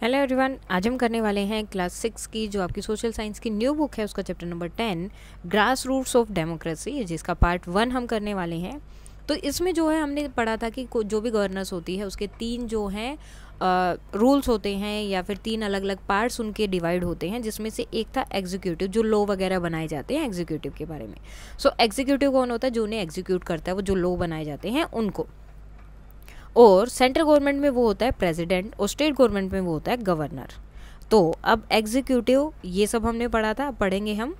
Hello everyone आज हम करने वाले हैं क्लास सिक्स की जो आपकी सोशल साइंस की न्यू बुक है उसका chapter number ten grass roots of democracy जिसका पार्ट वन हम करने वाले हैं तो इसमें जो है हमने पढ़ा था कि जो भी गवर्नेंस होती है उसके तीन जो हैं रूल्स होते हैं या फिर तीन अलग अलग पार्ट्स उनके डिवाइड होते हैं जिसमें से एक था एग्जीक्यूटिव जो लॉ वगैरह बनाए जाते हैं एग्जीक्यूटिव के बारे में सो so, एग्जीक्यूटिव कौन होता है जो उन्हें एग्जीक्यूट करता है वो जो लॉ बनाए जाते हैं उनको और सेंट्रल गवर्नमेंट में वो होता है प्रेसिडेंट और स्टेट गवर्नमेंट में वो होता है गवर्नर तो अब एग्जीक्यूटिव ये सब हमने पढ़ा था अब पढ़ेंगे हम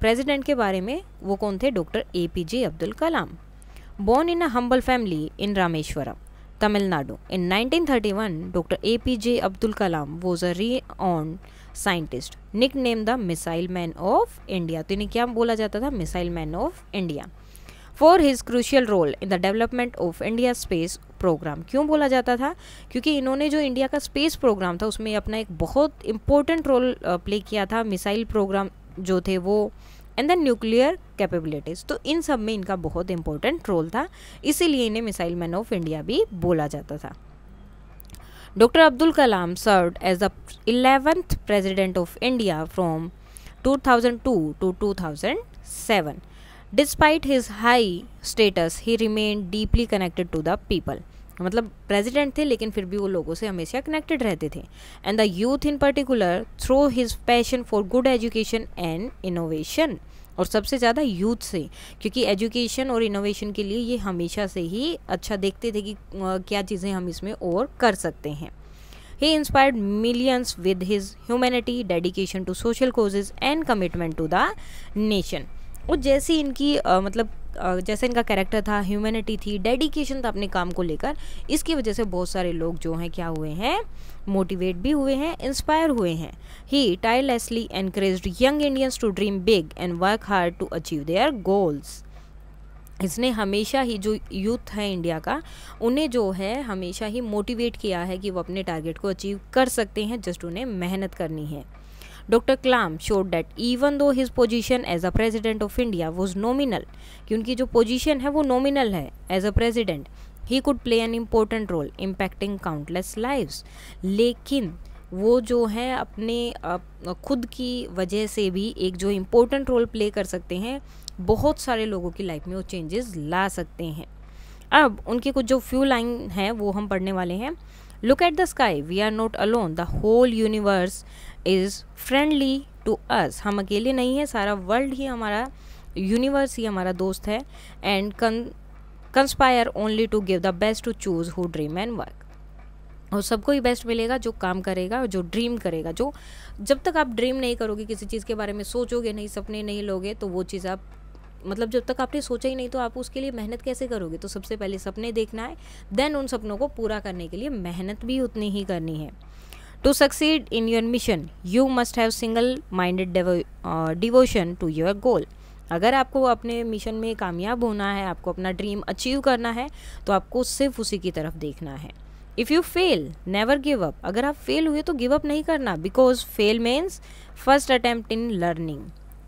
प्रेसिडेंट के बारे में वो कौन थे doctor A P J Abdul Kalam born in a humble family in Rameswaram Tamil Nadu in 1931 doctor A P J Abdul Kalam was a renowned scientist nick name the missile man of India तो इन्हें क्या बोला जाता था missile man of India for his crucial role in the development of India space programme क्यों बोला जाता था क्योंकि इन्होंने जो इंडिया का स्पेस प्रोग्राम था उसमें अपना एक बहुत इम्पोर्टेंट रोल प्ले किया था मिसाइल प्रोग्राम जो थे वो एंड देन न्यूक्लियर कैपेबिलिटीज़ तो इन सब में इनका बहुत इंपॉर्टेंट रोल था इसीलिए इन्हें मिसाइल मैन ऑफ इंडिया भी बोला जाता था doctor Abdul Kalam served as the eleventh president of India from 2002 to 2007 despite his high status he remained deeply connected to the people मतलब प्रेसिडेंट थे लेकिन फिर भी वो लोगों से हमेशा कनेक्टेड रहते थे and the youth in particular through his passion for good education and innovation और सबसे ज़्यादा यूथ से क्योंकि एजुकेशन और इनोवेशन के लिए ये हमेशा से ही अच्छा देखते थे कि क्या चीज़ें हम इसमें और कर सकते हैं he inspired millions with his humanity dedication to social causes and commitment to the nation और जैसे इनकी आ, मतलब जैसे इनका कैरेक्टर था ह्यूमैनिटी थी डेडिकेशन था अपने काम को लेकर इसकी वजह से बहुत सारे लोग जो हैं क्या हुए हैं मोटिवेट भी हुए हैं इंस्पायर हुए हैं he tirelessly encouraged young Indians to dream big and work hard to achieve their goals इसने हमेशा ही जो यूथ है इंडिया का उन्हें जो है हमेशा ही मोटिवेट किया है कि वो अपने टारगेट को अचीव कर सकते हैं जस्ट उन्हें मेहनत करनी है doctor Kalam showed that even though his position as a president of India was nominal कि उनकी जो पोजिशन है वो नॉमिनल है as a president he could play an important role impacting countless life लेकिन वो जो है अपने खुद की वजह से भी एक जो इम्पोर्टेंट रोल प्ले कर सकते हैं बहुत सारे लोगों की लाइफ में वो चेंजेस ला सकते हैं अब उनके कुछ जो फ्यू लाइन हैं वो हम पढ़ने वाले हैं look at the sky we are not alone the whole universe is friendly to us हम अकेले नहीं है सारा वर्ल्ड ही हमारा यूनिवर्स ही हमारा दोस्त है and conspire only to give the best to those who dream and work और सबको ही बेस्ट मिलेगा जो काम करेगा और जो ड्रीम करेगा जो जब तक आप ड्रीम नहीं करोगे किसी चीज़ के बारे में सोचोगे नहीं सपने नहीं लोगे तो वो चीज़ आप मतलब जब तक आपने सोचा ही नहीं तो आप उसके लिए मेहनत कैसे करोगे तो सबसे पहले सपने देखना है देन उन सपनों को पूरा करने के लिए मेहनत भी उतनी ही करनी है to succeed in your mission you must have single minded devotion to your goal अगर आपको अपने मिशन में कामयाब होना है आपको अपना ड्रीम अचीव करना है तो आपको सिर्फ उसी की तरफ देखना है if you fail never give up अगर आप फेल हुए तो गिव अप नहीं करना because fail means first attempt in learning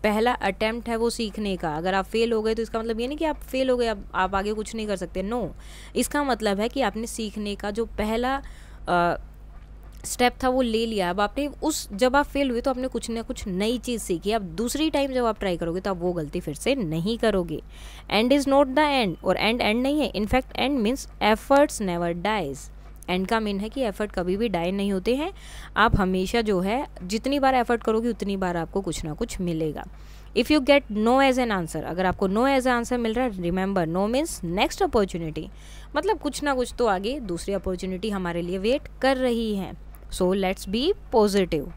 पहला अटैम्प्ट है वो सीखने का अगर आप फेल हो गए तो इसका मतलब ये नहीं कि आप फेल हो गए आप, आप आगे कुछ नहीं कर सकते नो no. इसका मतलब है कि आपने सीखने का जो पहला uh, स्टेप था वो ले लिया अब आपने उस जब आप फेल हुए तो आपने कुछ ना कुछ नई चीज़ सीखी अब दूसरी टाइम जब आप ट्राई करोगे तो आप वो गलती फिर से नहीं करोगे end is not the end और एंड एंड नहीं है in fact end means efforts never dies end का मीन है कि एफर्ट कभी भी डाई नहीं होते हैं आप हमेशा जो है जितनी बार एफर्ट करोगे उतनी बार आपको कुछ ना कुछ मिलेगा if you get no as an answer अगर आपको नो एज ए आंसर मिल रहा है remember no means next opportunity मतलब कुछ ना कुछ तो आगे दूसरी अपॉर्चुनिटी हमारे लिए वेट कर रही है so let's be positive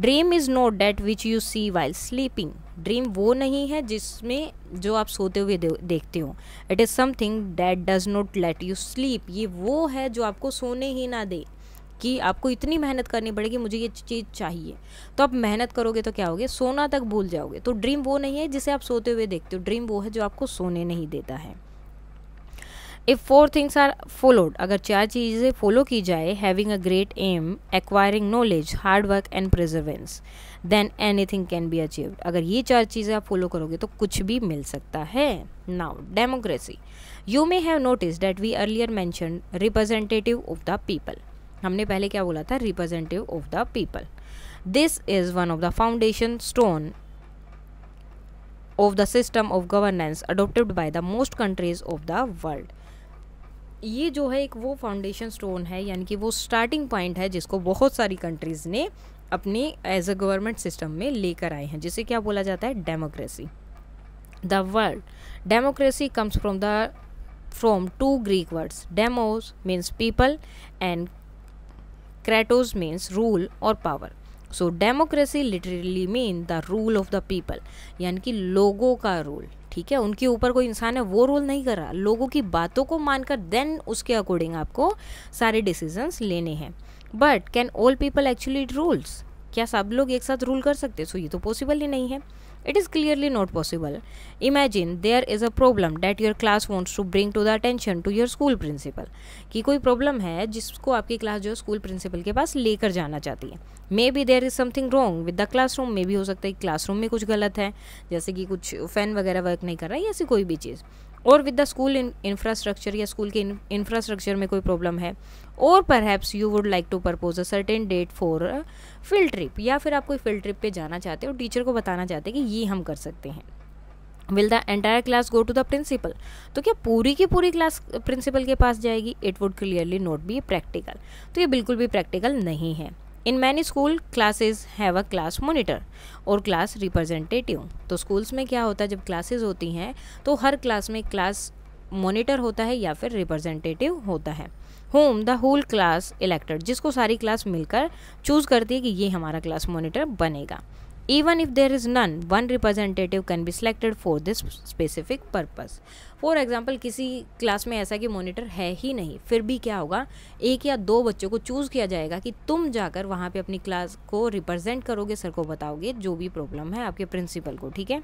dream is not that which you see while sleeping dream वो नहीं है जिसमें जो आप सोते हुए देखते हो it is something that does not let you sleep ये वो है जो आपको सोने ही ना दे कि आपको इतनी मेहनत करनी पड़ेगी मुझे ये चीज़ चाहिए तो आप मेहनत करोगे तो क्या होगे सोना तक भूल जाओगे तो ड्रीम वो नहीं है जिसे आप सोते हुए देखते हो ड्रीम वो है जो आपको सोने नहीं देता है if four things are followed अगर चार चीज़ें फॉलो की जाए having a great aim acquiring knowledge hard work and perseverance then anything can be achieved अगर ये चार चीज़ें आप फॉलो करोगे तो कुछ भी मिल सकता है now democracy you may have notice that we earlier mention representative of the people हमने पहले क्या बोला था representative of the people this is one of the foundation stone of the system of governance adopted by the most countries of the world ये जो है एक वो फाउंडेशन स्टोन है यानी कि वो स्टार्टिंग पॉइंट है जिसको बहुत सारी कंट्रीज़ ने अपनी एज अ गवर्नमेंट सिस्टम में लेकर आए हैं जिसे क्या बोला जाता है democracy the word democracy comes from the from two Greek words demos means people and kratos means rule और power so democracy literally mean the rule of the people यानी कि लोगों का रूल ठीक है उनके ऊपर कोई इंसान है वो रोल नहीं कर रहा लोगों की बातों को मानकर देन उसके अकॉर्डिंग आपको सारे डिसीजंस लेने हैं but can all people actually rules क्या सब लोग एक साथ रूल कर सकते सो so, ये तो पॉसिबल ही नहीं है It is clearly not possible. Imagine there is a problem that your class wants to bring to the attention to your school principal. ki koi problem hai jisko aapki class jo school principal ke paas lekar jana chahti hai maybe there is something wrong with the classroom मे भी हो सकता है कि classroom में कुछ गलत है जैसे कि कुछ फ़ैन वगैरह वर्क नहीं कर रहा है या ऐसी कोई भी चीज़ और विद द स्कूल इंफ्रास्ट्रक्चर या स्कूल के इंफ्रास्ट्रक्चर में कोई प्रॉब्लम है और perhaps you would like to propose a certain date for field trip या फिर आप कोई फील्ड ट्रिप पे जाना चाहते हो और टीचर को बताना चाहते हैं कि ये हम कर सकते हैं will the entire class go to the principal तो क्या पूरी की पूरी क्लास प्रिंसिपल के पास जाएगी it would clearly not be practical तो ये बिल्कुल भी प्रैक्टिकल नहीं है in many school classes have a class monitor और क्लास रिप्रेजेंटेटिव तो स्कूल्स में क्या होता है जब क्लासेज होती हैं तो हर क्लास में क्लास मोनिटर होता है या फिर रिप्रेजेंटेटिव होता है whom the whole class elected जिसको सारी क्लास मिलकर चूज़ करती है कि ये हमारा क्लास मोनिटर बनेगा Even if there is none, one representative can be selected for this specific purpose. For example किसी क्लास में ऐसा कि मोनिटर है ही नहीं फिर भी क्या होगा एक या दो बच्चों को चूज़ किया जाएगा कि तुम जाकर वहाँ पे अपनी क्लास को रिप्रेजेंट करोगे सर को बताओगे जो भी प्रॉब्लम है आपके प्रिंसिपल को ठीक है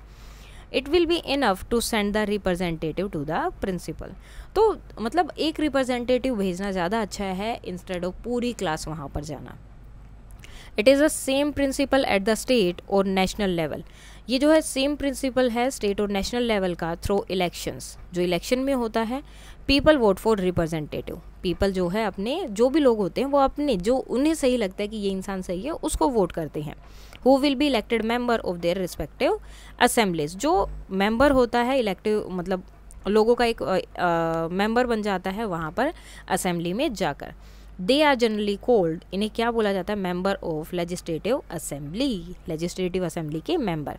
it will be enough to send the representative to the principal तो मतलब एक रिप्रेजेंटेटिव भेजना ज़्यादा अच्छा है इंस्टेड ऑफ पूरी क्लास वहाँ पर जाना it is the same principle at the state और नेशनल लेवल ये जो है सेम प्रिंसिपल है स्टेट और नेशनल लेवल का थ्रू इलेक्शंस जो इलेक्शन में होता है people vote for representative people जो है अपने जो भी लोग होते हैं वो अपने जो उन्हें सही लगता है कि ये इंसान सही है उसको वोट करते हैं who will be elected member of their respective assemblies जो मेंबर होता है इलेक्टिव मतलब लोगों का एक मेंबर बन जाता है वहाँ पर असेंबली में जाकर दे आर जनरली कोल्ड इन्हें क्या बोला जाता है member of legislative assembly legislative assembly के मेंबर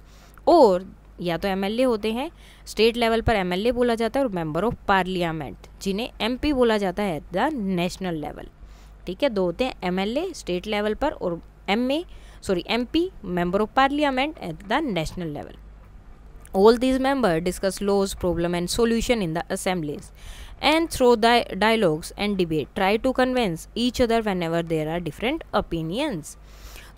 और या तो एमएलए होते हैं स्टेट लेवल पर एमएलए बोला जाता है और मेंबर ऑफ पार्लियामेंट जिन्हें एमपी बोला जाता है एट द नेशनल लेवल ठीक है दो होते हैं एम स्टेट लेवल पर और M A sorry M P member of parliament at the national level all these member discuss laws problem and solution in the assemblies and through di- dialogues and debate try to convince each other whenever there are different opinions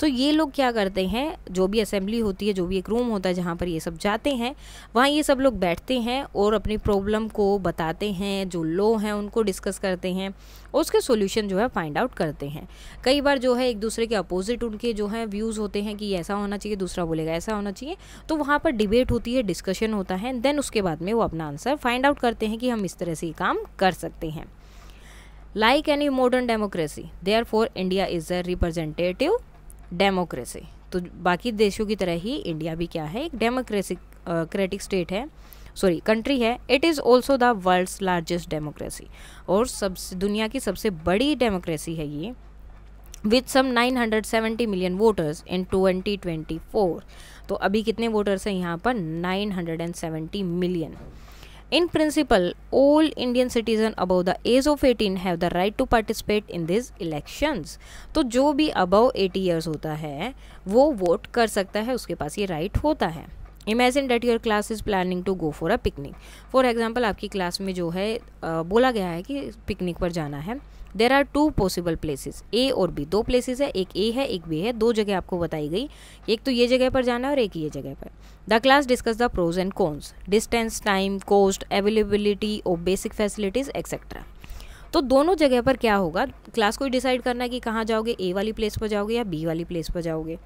तो ये लोग क्या करते हैं जो भी assembly होती है जो भी एक रूम होता है जहाँ पर ये सब जाते हैं वहाँ ये सब लोग बैठते हैं और अपनी प्रॉब्लम को बताते हैं जो लो हैं उनको डिस्कस करते हैं और उसके सोल्यूशन जो है फाइंड आउट करते हैं कई बार जो है एक दूसरे के अपोजिट उनके जो है व्यूज़ होते हैं कि ऐसा होना चाहिए दूसरा बोलेगा ऐसा होना चाहिए तो वहाँ पर डिबेट होती है डिस्कशन होता है देन उसके बाद में वो अपना आंसर फाइंड आउट करते हैं कि हम इस तरह से ये काम कर सकते हैं like any modern democracy democracy for India is a representative democracy तो बाकी देशों की तरह ही इंडिया भी क्या है एक डेमोक्रेसी क्रेटिक स्टेट है सॉरी कंट्री है it is also the world's largest democracy और सब दुनिया की सबसे बड़ी डेमोक्रेसी है ये with some 970 million voters in 2024 तो अभी कितने वोटर्स हैं यहाँ पर 970 million In principle, all Indian citizens above the age of 18 have the right to participate in these elections. तो जो भी above 80 years होता है वो वोट कर सकता है उसके पास ये राइट right होता है imagine that your class is planning to go for a picnic for example आपकी क्लास में जो है बोला गया है कि पिकनिक पर जाना है there are two possible places A और बी दो प्लेसेज है एक ए है एक बी है दो जगह आपको बताई गई एक तो ये जगह पर जाना है और एक ये जगह पर the class discuss the pros and cons distance time cost availability और बेसिक फैसिलिटीज़ एक्सेट्रा तो दोनों जगह पर क्या होगा क्लास को ही डिसाइड करना है कि कहाँ जाओगे ए वाली प्लेस पर जाओगे या बी वाली प्लेस पर जाओगे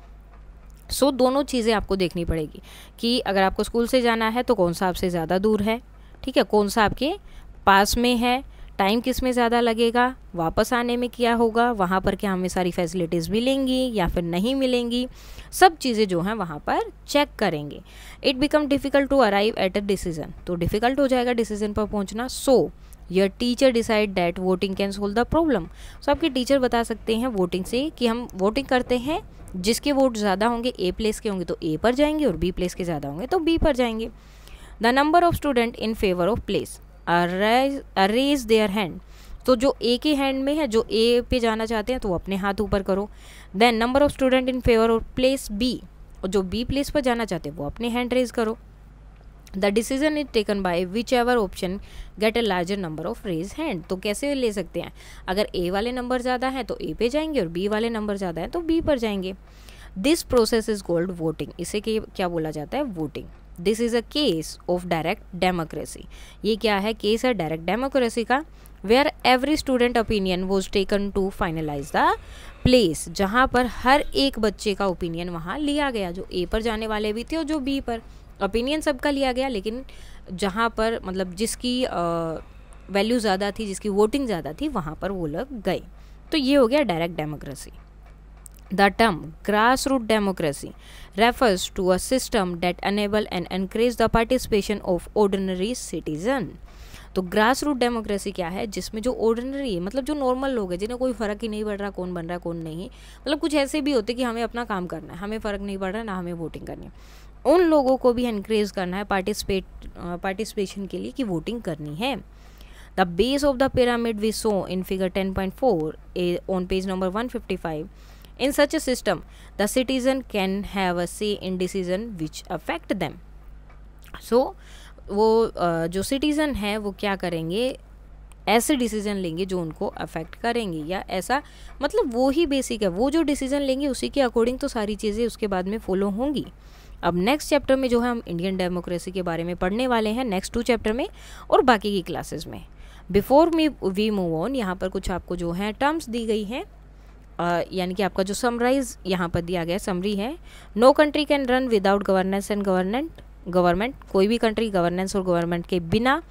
सो so, दोनों चीज़ें आपको देखनी पड़ेगी कि अगर आपको स्कूल से जाना है तो कौन सा आपसे ज़्यादा दूर है ठीक है कौन सा आपके पास में है टाइम किस में ज़्यादा लगेगा वापस आने में क्या होगा वहाँ पर क्या हमें सारी फैसिलिटीज़ मिलेंगी या फिर नहीं मिलेंगी सब चीज़ें जो हैं वहाँ पर चेक करेंगे it become difficult to arrive at a decision तो डिफ़िकल्ट हो जाएगा डिसीजन पर पहुँचना so your teacher decide that voting can solve the problem so आपके टीचर बता सकते हैं वोटिंग से कि हम वोटिंग करते हैं जिसके वोट ज़्यादा होंगे ए प्लेस के होंगे तो ए पर जाएंगे और बी प्लेस के ज़्यादा होंगे तो बी पर जाएंगे the number of student in favour of place A raise their hand तो जो ए के हैंड में है जो ए पे जाना चाहते हैं तो अपने हाथ ऊपर करो then number of student in favour of place B और जो बी प्लेस पर जाना चाहते हैं वो अपने हैंड रेज करो the decision is taken by whichever option get a larger number of raise hand तो कैसे ले सकते हैं अगर ए वाले नंबर ज़्यादा हैं तो ए पे जाएंगे और बी वाले नंबर ज़्यादा हैं तो बी पर जाएंगे this process is called voting इसे क्या बोला जाता है voting this is a case of direct democracy ये क्या है केस है डायरेक्ट डेमोक्रेसी का where every student opinion was taken to finalize the place जहाँ पर हर एक बच्चे का ओपिनियन वहाँ लिया गया जो ए पर जाने वाले भी थे और जो बी पर ओपिनियन सबका लिया गया लेकिन जहाँ पर मतलब जिसकी वैल्यू ज़्यादा थी जिसकी वोटिंग ज़्यादा थी वहाँ पर वो लोग गए तो ये हो गया direct democracy the term grass root democracy refers to a system that enable and encourage the participation of ordinary citizen तो ग्रास रूट डेमोक्रेसी क्या है जिसमें जो ऑर्डिनरी मतलब जो नॉर्मल लोग हैं जिन्हें कोई फ़र्क ही नहीं पड़ रहा कौन बन रहा है कौन नहीं मतलब कुछ ऐसे भी होते कि हमें अपना काम करना है हमें फ़र्क नहीं पड़ रहा ना हमें वोटिंग करनी है उन लोगों को भी इनक्रेज करना है पार्टिसिपेट पार्टिसिपेशन के लिए कि वोटिंग करनी है the base of the pyramid we saw in figure ten point four on page number five in such a system the citizen can have a say in decision which affect them so वो जो citizen है वो क्या करेंगे ऐसे decision लेंगे जो उनको अफेक्ट करेंगे या ऐसा मतलब वो ही बेसिक है वो जो डिसीजन लेंगे उसी के अकॉर्डिंग तो सारी चीज़ें उसके बाद में फॉलो होंगी अब नेक्स्ट चैप्टर में जो है हम इंडियन डेमोक्रेसी के बारे में पढ़ने वाले हैं नेक्स्ट टू चैप्टर में और बाकी की क्लासेज में before me we move on यहाँ पर कुछ आपको जो है टर्म्स दी गई हैं यानी कि आपका जो समराइज यहाँ पर दिया गया समरी है no country can run without governance and government government कोई भी कंट्री गवर्नेंस और गवर्नमेंट के बिना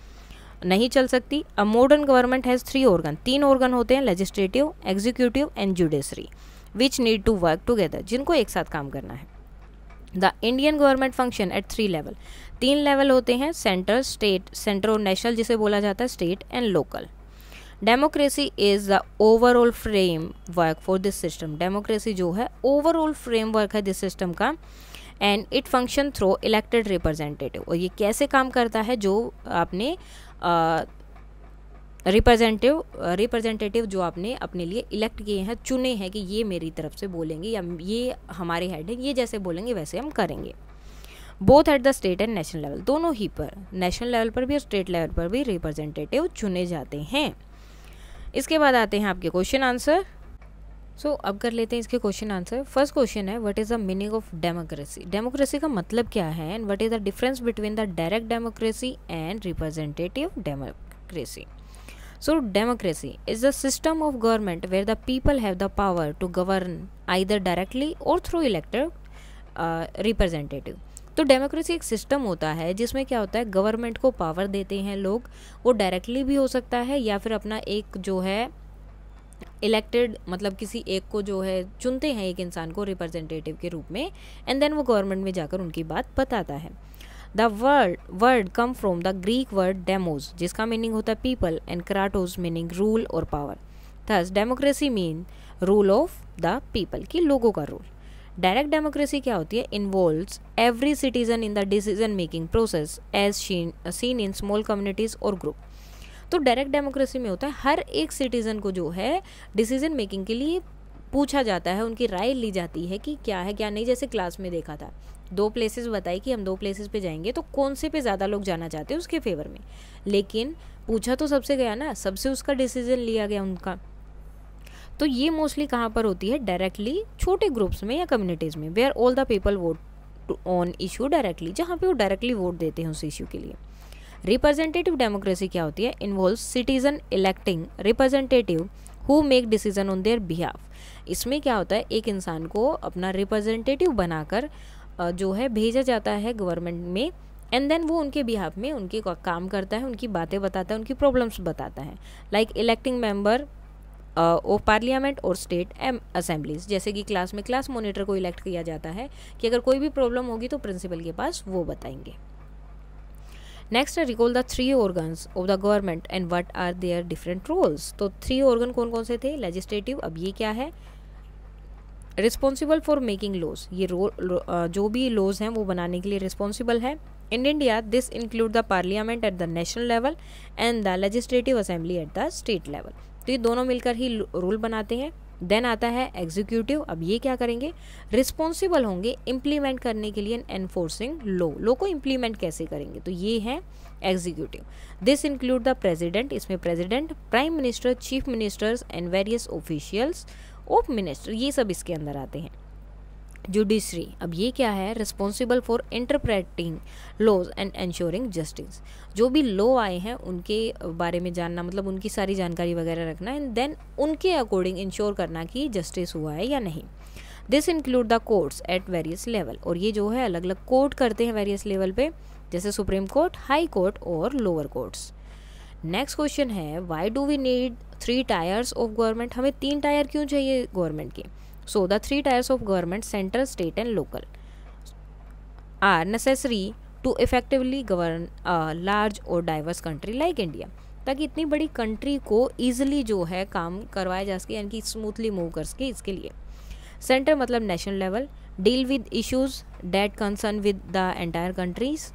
नहीं चल सकती a modern government has three organ तीन ऑर्गन होते हैं legislative executive and judiciary which need to work together जिनको एक साथ काम करना है the Indian government function at three level तीन लेवल होते हैं सेंटर स्टेट सेंटर और नेशनल जिसे बोला जाता है state and local democracy is the overall framework for this system democracy जो है ओवरऑल फ्रेम वर्क है दिस सिस्टम का and it function through elected representative और ये कैसे काम करता है जो आपने रिप्रेजेंटेटिव रिप्रेजेंटेटिव जो आपने अपने लिए इलेक्ट किए हैं चुने हैं कि ये मेरी तरफ से बोलेंगे या ये हमारे हेड हैं ये जैसे बोलेंगे वैसे हम करेंगे both at the state and national level दोनों ही पर नेशनल लेवल पर भी और स्टेट लेवल पर भी रिप्रेजेंटेटिव चुने जाते हैं इसके बाद आते हैं आपके क्वेश्चन आंसर सो अब कर लेते हैं इसके क्वेश्चन आंसर फर्स्ट क्वेश्चन है what is the meaning of democracy democracy का मतलब क्या है and what is the difference between the direct democracy and representative democracy So, democracy is a system of government where the people have the power to govern either directly or through elected representative uh, तो democracy एक system होता है जिसमें क्या होता है government को power देते हैं लोग वो डायरेक्टली भी हो सकता है या फिर अपना एक जो है इलेक्टेड मतलब किसी एक को जो है चुनते हैं एक इंसान को रिप्रेजेंटेटिव के रूप में एंड देन वो गवर्नमेंट में जाकर उनकी बात बताता है the word word come from the Greek word demos जिसका मीनिंग होता है people and kratos meaning rule और power thus democracy mean rule of the people कि लोगों का रूल डायरेक्ट डेमोक्रेसी क्या होती है involve every citizen in the decision making process as seen in small communities और ग्रुप तो डायरेक्ट डेमोक्रेसी में होता है हर एक सिटीजन को जो है डिसीजन मेकिंग के लिए पूछा जाता है उनकी राय ली जाती है कि क्या है क्या नहीं जैसे क्लास में देखा था दो प्लेसेस बताई कि हम दो प्लेसेस पे जाएंगे तो कौन से पे ज़्यादा लोग जाना चाहते हैं उसके फेवर में लेकिन पूछा तो सबसे गया ना सबसे उसका डिसीजन लिया गया उनका तो ये मोस्टली कहाँ पर होती है डायरेक्टली छोटे ग्रुप्स में या कम्युनिटीज़ में where all the people vote on issue directly जहाँ पे वो डायरेक्टली वोट देते हैं उस इशू के लिए रिप्रेजेंटेटिव डेमोक्रेसी क्या होती है involve citizen electing representative who make decision on their behalf इसमें क्या होता है एक इंसान को अपना रिप्रेजेंटेटिव बनाकर जो है भेजा जाता है गवर्नमेंट में एंड देन वो उनके बिहाफ में उनके काम करता है उनकी बातें बताता है उनकी प्रॉब्लम्स बताता है like electing member of parliament और स्टेट एम असेंबलीज जैसे कि क्लास में क्लास मॉनिटर को इलेक्ट किया जाता है कि अगर कोई भी प्रॉब्लम होगी तो प्रिंसिपल के पास वो बताएंगे next I recall the three organs of the government and what are their different roles तो थ्री ऑर्गन कौन कौन से थे लेजिस्लेटिव अब ये क्या है रिस्पॉन्सिबल फॉर मेकिंग लॉज ये रो, रो, uh, जो भी लॉज हैं वो बनाने के लिए रिस्पॉन्सिबल है in India this include the parliament at the national level and the legislative assembly at the state level तो ये दोनों मिलकर ही रूल बनाते हैं देन आता है एग्जीक्यूटिव अब ये क्या करेंगे रिस्पॉन्सिबल होंगे इम्प्लीमेंट करने के लिए एनफोर्सिंग लो लो को इम्प्लीमेंट कैसे करेंगे तो ये है executive this include the president इसमें president prime minister chief ministers and various officials उप मिनिस्टर ये सब इसके अंदर आते हैं जुडिशरी अब ये क्या है responsible for interpreting laws and ensuring justice जो भी लॉ आए हैं उनके बारे में जानना मतलब उनकी सारी जानकारी वगैरह रखना एंड देन उनके अकॉर्डिंग इंश्योर करना कि जस्टिस हुआ है या नहीं this include the courts at various level और ये जो है अलग अलग कोर्ट करते हैं वेरियस लेवल पे जैसे सुप्रीम कोर्ट हाई कोर्ट और लोअर कोर्ट्स नेक्स्ट क्वेश्चन है why do we need three tiers of government हमें तीन टायर क्यों चाहिए गवर्नमेंट के so the three tiers of government central state and local are necessary to effectively govern large और diverse country like India ताकि इतनी बड़ी कंट्री को ईजिली जो है काम करवाया जा सके यानी कि स्मूथली मूव कर सके इसके लिए सेंटर मतलब national level deal with issues that concern with the entire countries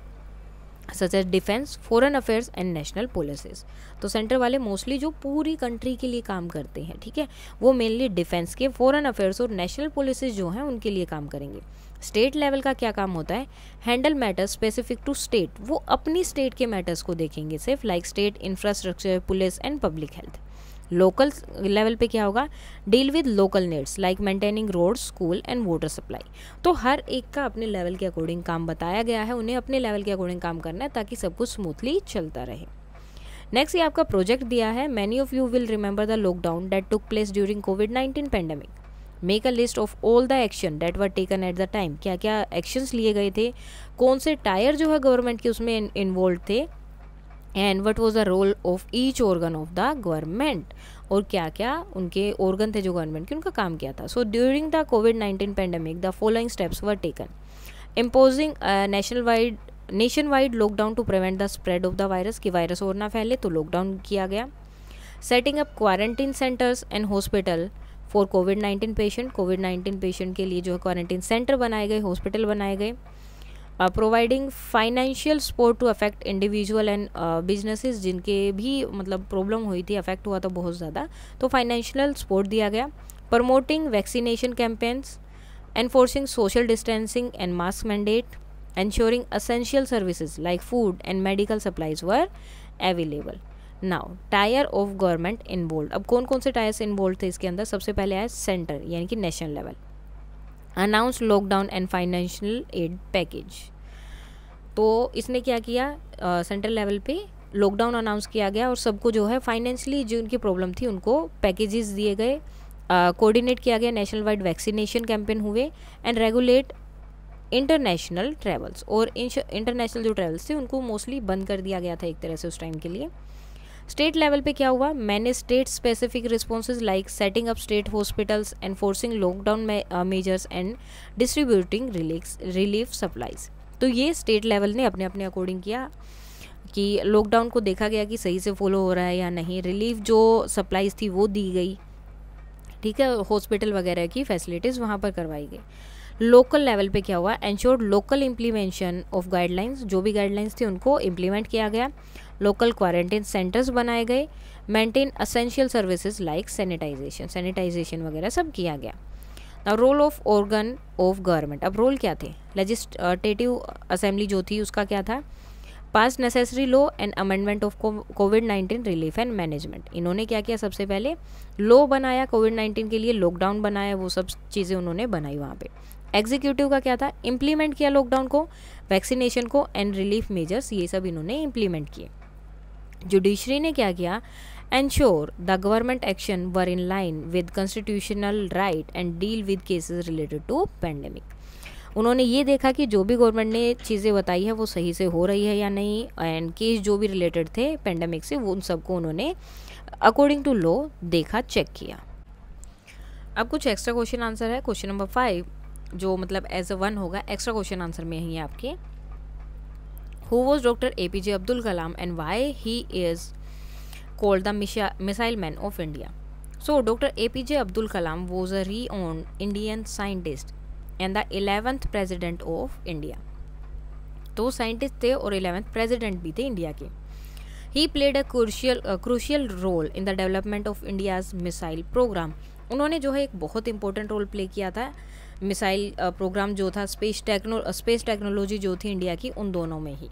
such as defence foreign affairs and national policies तो सेंटर वाले मोस्टली जो पूरी कंट्री के लिए काम करते हैं ठीक है वो मेनली डिफेंस के फॉरेन अफेयर्स और नेशनल पॉलिसीज जो हैं उनके लिए काम करेंगे स्टेट लेवल का क्या काम होता है handle matters specific to state वो अपनी स्टेट के मैटर्स को देखेंगे सिर्फ like state infrastructure police and public health local level पे क्या होगा deal with local needs like maintaining road school and water supply तो हर एक का अपने लेवल के अकॉर्डिंग काम बताया गया है उन्हें अपने लेवल के अकॉर्डिंग काम करना है ताकि सब कुछ स्मूथली चलता रहे नेक्स्ट ये आपका प्रोजेक्ट दिया है many of you will remember the lockdown that took place during COVID nineteen pandemic make a list of all the action that were taken at the time क्या क्या एक्शंस लिए गए थे कौन से टायर जो है गवर्नमेंट के उसमें इन्वॉल्व थे and what was the role of each organ of the government और क्या क्या उनके ऑर्गन थे जो गवर्नमेंट के उनका काम किया था so during the COVID nineteen pandemic the following steps were taken imposing national wide nation wide lockdown to prevent the spread of the virus कि वायरस और ना फैले तो लॉकडाउन किया गया setting up quarantine centres and hospital for COVID nineteen patient COVID nineteen patient के लिए जो है क्वारंटीन सेंटर बनाए गए हॉस्पिटल बनाए गए providing financial support to affect individual and businesses जिनके भी मतलब प्रॉब्लम हुई थी अफेक्ट हुआ था बहुत ज़्यादा तो फाइनेंशियल सपोर्ट दिया गया promoting vaccination campaigns enforcing social distancing and mask mandate ensuring essential services like food and medical supplies were available now tier of government involve अब कौन कौन से टायर्स इन्वॉल्व थे इसके अंदर सबसे पहले आए सेंटर यानी कि national level announce lockdown and financial aid package तो इसने क्या किया सेंट्रल लेवल पे लॉकडाउन अनाउंस किया गया और सबको जो है फाइनेंशली जो उनकी प्रॉब्लम थी उनको पैकेजेस दिए गए कोऑर्डिनेट किया गया नेशनल वाइड वैक्सीनेशन कैंपेन हुए एंड रेगुलेट इंटरनेशनल ट्रैवल्स और इंटरनेशनल जो ट्रैवल्स थे उनको मोस्टली बंद कर दिया गया था एक तरह से उस टाइम के लिए स्टेट लेवल पे क्या हुआ मैंने state specific responses like setting up state hospitals enforcing lockdown measures and distributing relief supplies तो ये स्टेट लेवल ने अपने अपने अकॉर्डिंग किया कि लॉकडाउन को देखा गया कि सही से फॉलो हो रहा है या नहीं रिलीफ जो सप्लाईज थी वो दी गई ठीक है हॉस्पिटल वगैरह की फैसिलिटीज़ वहाँ पर करवाई गई लोकल लेवल पे क्या हुआ ensured local implementation of guidelines जो भी गाइडलाइंस थी उनको इम्प्लीमेंट किया गया लोकल क्वारंटीन सेंटर्स बनाए गए maintain essential services like sanitization sanitization वगैरह सब किया गया ना role of organ of government अब रोल क्या थे लेजिस्टेटिव असेंबली जो थी उसका क्या था pass necessary law and amendment of COVID nineteen relief and management इन्होंने क्या किया सबसे पहले लॉ बनाया कोविड नाइन्टीन के लिए लॉकडाउन बनाया वो सब चीज़ें उन्होंने बनाई वहाँ पे एग्जीक्यूटिव का क्या था इम्प्लीमेंट किया लॉकडाउन को वैक्सीनेशन को एंड रिलीफ मेजर्स ये सब इन्होंने इम्प्लीमेंट किए जुडिशरी ने क्या किया ensure the government action were in line with constitutional right and deal with cases related to pandemic उन्होंने ये देखा कि जो भी गवर्नमेंट ने चीज़ें बताई है वो सही से हो रही है या नहीं एंड केस जो भी रिलेटेड थे पेंडेमिक से वो उन सबको उन्होंने अकॉर्डिंग टू लॉ देखा चेक किया अब कुछ एक्स्ट्रा क्वेश्चन आंसर है क्वेश्चन नंबर फाइव जो मतलब एज अ वन होगा एक्स्ट्रा क्वेश्चन आंसर में ही है आपके who was doctor A P J Abdul Kalam and why he is called the missile man of India so doctor A P J Abdul Kalam was a renowned Indian scientist and the eleventh president of India दो scientist थे और eleventh president भी थे India के he played a crucial crucial role in the development of India's missile programme उन्होंने जो है एक बहुत इंपॉर्टेंट रोल प्ले किया था मिसाइल प्रोग्राम जो था स्पेस टेक्नो स्पेस टेक्नोलॉजी जो थी इंडिया की उन दोनों में ही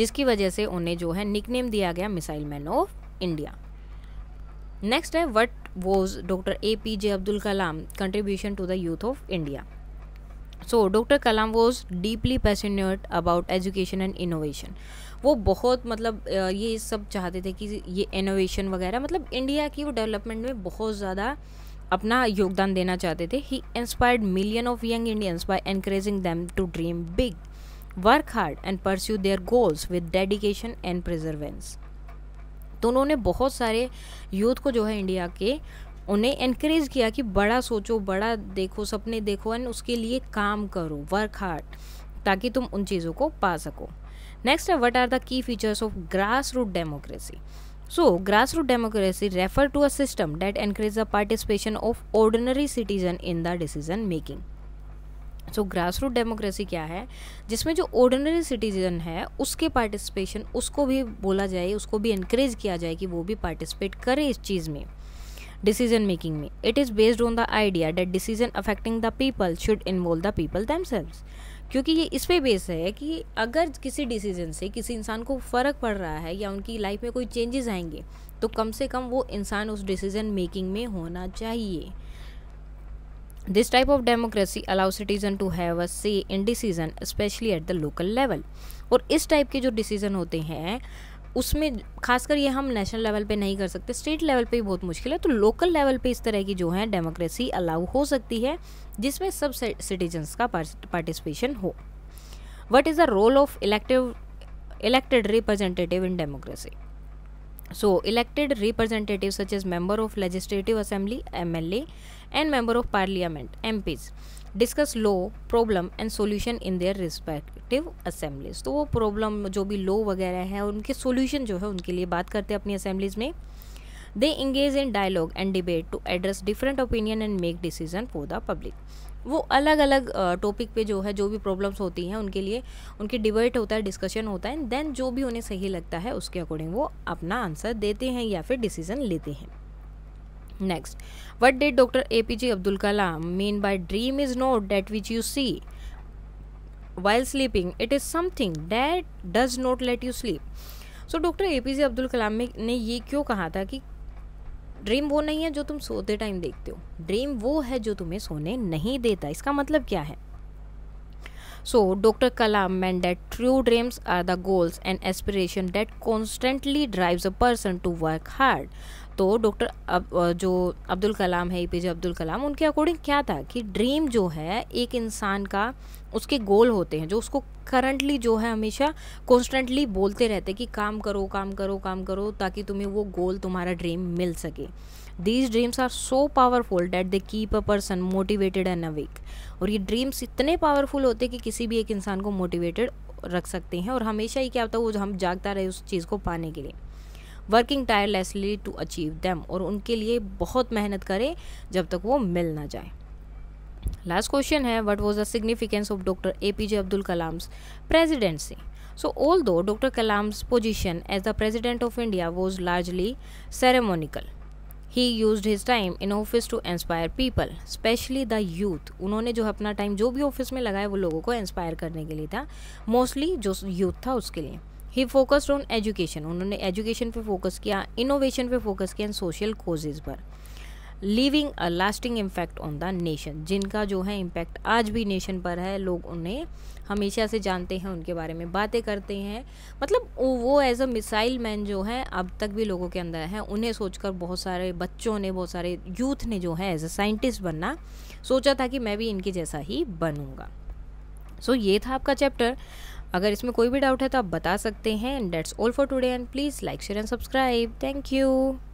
जिसकी वजह से उन्हें जो है निकनेम दिया गया missile man of India next है what was doctor A P J Abdul Kalam contribution to the youth of India so doctor Kalam was deeply passionate about education and innovation वो बहुत मतलब ये सब चाहते थे कि ये इनोवेशन वगैरह मतलब इंडिया की वो डेवलपमेंट में बहुत ज़्यादा अपना योगदान देना चाहते थे he inspired million of young Indians by encouraging them to dream big work hard and pursue their goals with dedication and perseverance तो उन्होंने बहुत सारे यूथ को जो है इंडिया के उन्हें इनक्रेज किया कि बड़ा सोचो बड़ा देखो सपने देखो एंड उसके लिए काम करो वर्क हार्ड ताकि तुम उन चीज़ों को पा सको नेक्स्ट है what are the key features of grass root democracy so grass root democracy refer to a system that encourage the participation of ordinary citizen in the decision making so grass root democracy क्या है जिसमें जो ordinary citizen है उसके participation उसको भी बोला जाए उसको भी इनक्रेज किया जाए कि वो भी पार्टिसिपेट करे इस चीज़ में डिसीजन मेकिंग में it is based on the idea that decision affecting the people should involve the people themselves क्योंकि ये इस पे बेस है कि अगर किसी डिसीजन से किसी इंसान को फ़र्क पड़ रहा है या उनकी लाइफ में कोई चेंजेस आएंगे तो कम से कम वो इंसान उस डिसीजन मेकिंग में होना चाहिए this type of democracy allow citizen to have a say in decision especially at the local level और इस टाइप के जो डिसीजन होते हैं उसमें खासकर ये हम नेशनल लेवल पे नहीं कर सकते स्टेट लेवल पे ही बहुत मुश्किल है तो लोकल लेवल पे इस तरह की जो है डेमोक्रेसी अलाउ हो सकती है जिसमें सब सिटीजन्स का पार्टिसिपेशन हो what is the role of elective elected representative in democracy so elected representative such is member of legislative assembly M L A and member of parliament MPs discuss low problem and solution in their respective assemblies तो वो problem जो भी लो वगैरह है उनके solution जो है उनके लिए बात करते हैं अपनी असेंबलीज में they engage in dialogue and debate to address different opinion and make decision for the public वो अलग अलग टॉपिक पे जो है जो भी प्रॉब्लम्स होती हैं उनके लिए उनके डिबेट होता है डिस्कशन होता है एंड देन जो भी उन्हें सही लगता है उसके अकॉर्डिंग वो अपना आंसर देते हैं या फिर डिसीजन लेते हैं next what did doctor A P J Abdul Kalam mean by dream is not that which you see while sleeping it is something that does not let you sleep so doctor A P J Abdul Kalam ने ये क्यों कहा था कि dream वो नहीं है जो तुम सोते टाइम देखते हो ड्रीम वो है जो तुम्हें सोने नहीं देता इसका मतलब क्या है so doctor Kalam meant that true dreams are the goals and aspiration that constantly drives a person to work hard तो डॉक्टर जो अब्दुल कलाम है ए पी अब्दुल कलाम उनके अकॉर्डिंग क्या था कि ड्रीम जो है एक इंसान का उसके गोल होते हैं जो उसको करंटली जो है हमेशा कॉन्स्टेंटली बोलते रहते कि काम करो काम करो काम करो ताकि तुम्हें वो गोल तुम्हारा ड्रीम मिल सके these dreams are so powerful that they keep a person motivated and awake और ये ड्रीम्स इतने पावरफुल होते हैं कि किसी भी एक इंसान को मोटिवेटेड रख सकते हैं और हमेशा ही क्या होता है वो हम जागता रहे उस चीज़ को पाने के लिए working tirelessly to achieve them और उनके लिए बहुत मेहनत करें जब तक वो मिल ना जाए लास्ट क्वेश्चन है what was the significance of doctor A P J Abdul Kalam's presidency although doctor Kalam's position as the president of India was largely ceremonial he used his time in office to inspire people especially the youth उन्होंने जो अपना time जो भी office में लगाया वो लोगों को इंस्पायर करने के लिए था मोस्टली जो यूथ था उसके लिए ही फोकस्ड ऑन एजुकेशन उन्होंने एजुकेशन पे फोकस किया इनोवेशन पे फोकस किया एंड सोशल कोजेज पर leaving a lasting impact on the nation जिनका जो है इम्पैक्ट आज भी नेशन पर है लोग उन्हें हमेशा से जानते हैं उनके बारे में बातें करते हैं मतलब वो एज अ मिसाइल मैन जो है अब तक भी लोगों के अंदर है उन्हें सोचकर बहुत सारे बच्चों ने बहुत सारे यूथ ने जो है एज अ साइंटिस्ट बनना सोचा था कि मैं भी इनके जैसा ही बनूंगा सो so, ये था आपका चैप्टर अगर इसमें कोई भी डाउट है तो आप बता सकते हैं and that's all for today and please like share and subscribe thank you